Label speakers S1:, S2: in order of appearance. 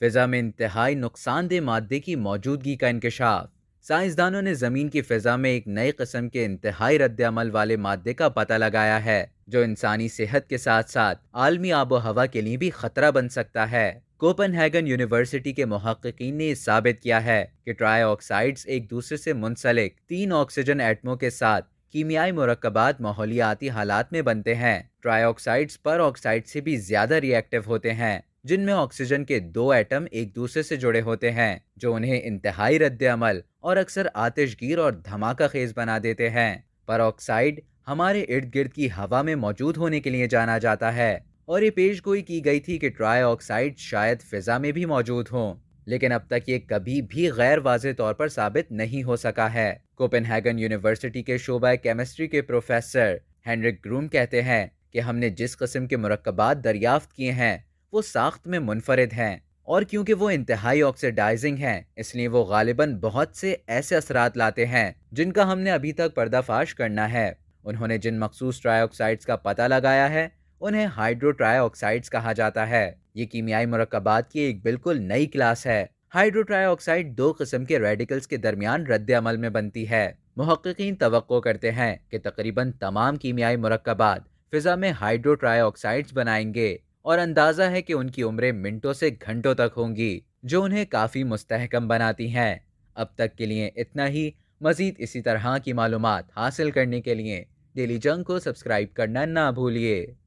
S1: फ़िज़ा में इंतहाई नुकसानदेह मादे की मौजूदगी का इंकशाफ साइंसदानों ने ज़मीन की फ़िज़ा में एक नए कस्म के इंतहाई रद्दमल वाले मादे का पता लगाया है जो इंसानी सेहत के साथ साथ आलमी आबो हवा के लिए भी खतरा बन सकता है कोपनहेगन यूनिवर्सिटी के महक्कीन ने साबित किया है कि ट्राई ऑक्साइड्स एक दूसरे से मुंसलिक तीन ऑक्सीजन एटमों के साथ कीमियाई मरकबात माहौलियाती हालात में बनते हैं ट्राई ऑक्साइड्स पर ऑक्साइड से भी ज़्यादा रिएक्टिव होते हैं जिनमें ऑक्सीजन के दो एटम एक दूसरे से जुड़े होते हैं जो उन्हें इंतहाई रद्द अमल और अक्सर आतिशगीर और धमाका खेज बना देते हैं पर ऑक्साइड हमारे इर्द गिर्द की हवा में मौजूद होने के लिए जाना जाता है और ये पेश गोई की गई थी कि ट्राई ऑक्साइड शायद फिजा में भी मौजूद हों लेकिन अब तक ये कभी भी गैर वाज तौर पर साबित नहीं हो सका है कोपेनहेगन यूनिवर्सिटी के शोबा केमिस्ट्री के प्रोफेसर हैंनरिक ग्रूम कहते हैं कि हमने जिस कस्म के मरकबात दरियाफ्त किए हैं वो साख्त में मुनफरद हैं और क्योंकि वो इंतहाई ऑक्सीडाइजिंग हैं इसलिए वो गालिबा बहुत से ऐसे असरात लाते हैं जिनका हमने अभी तक पर्दाफाश करना है उन्होंने जिन मखसूस ट्राईक्साइड्स का पता लगाया है उन्हें हाइड्रो ट्राईक्साइड्स कहा जाता है ये कीमियाई मरकबात की एक बिल्कुल नई क्लास है हाइड्रो ट्राईक्साइड दो किस्म के रेडिकल्स के दरमियान रद्द अमल में बनती है महक्कीन तो करते हैं कि तकरीबन तमाम कीमियाई मरकबात फिजा में हाइड्रो ट्राईक्साइड्स बनाएंगे और अंदाज़ा है कि उनकी उम्रें मिनटों से घंटों तक होंगी जो उन्हें काफ़ी मुस्तहकम बनाती हैं अब तक के लिए इतना ही मज़ीद इसी तरह की मालूम हासिल करने के लिए डेली जंग को सब्सक्राइब करना ना भूलिए